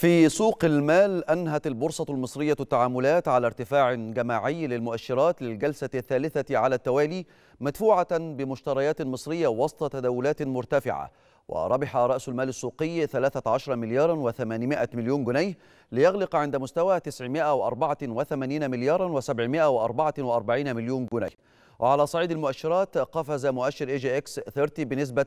في سوق المال أنهت البورصة المصرية التعاملات على ارتفاع جماعي للمؤشرات للجلسة الثالثة على التوالي مدفوعة بمشتريات مصرية وسط تداولات مرتفعة وربح رأس المال السوقي 13 مليار و800 مليون جنيه ليغلق عند مستوى 984 مليار و744 مليون جنيه وعلى صعيد المؤشرات قفز مؤشر اي جي اكس 30 بنسبة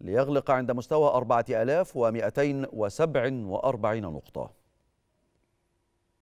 ليغلق عند مستوى 4247 نقطة